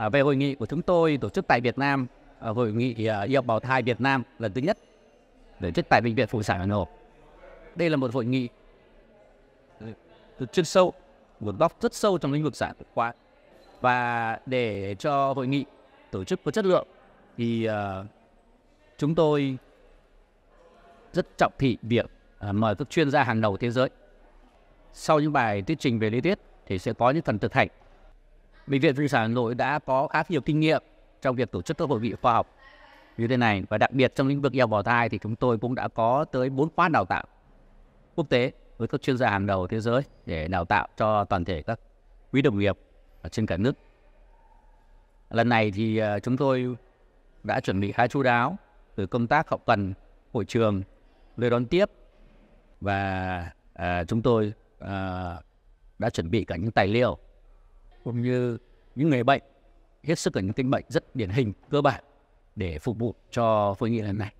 Ờ, về hội nghị của chúng tôi tổ chức tại Việt Nam, ờ, hội nghị à, y học bào thai Việt Nam lần thứ nhất tổ chức tại Bệnh viện Phụ sản Hà Nội. Đây là một hội nghị ừ, chuyên sâu, một góc rất sâu trong lĩnh vực sản phụ khoa. Và để cho hội nghị tổ chức có chất lượng thì ờ, chúng tôi rất trọng thị việc mời các chuyên gia hàng đầu thế giới. Sau những bài thuyết trình về lý thuyết thì sẽ có những phần thực hành Bệnh viện Phụ sản Hà Nội đã có khá nhiều kinh nghiệm trong việc tổ chức các hội nghị khoa học như thế này và đặc biệt trong lĩnh vực y bào thai thì chúng tôi cũng đã có tới 4 khóa đào tạo quốc tế với các chuyên gia hàng đầu thế giới để đào tạo cho toàn thể các quý đồng nghiệp ở trên cả nước. Lần này thì à, chúng tôi đã chuẩn bị khá chú đáo từ công tác học cần, hội trường, nơi đón tiếp và à, chúng tôi à, đã chuẩn bị cả những tài liệu cũng như những người bệnh hết sức là những tính bệnh rất điển hình cơ bản để phục vụ cho hội nghị lần này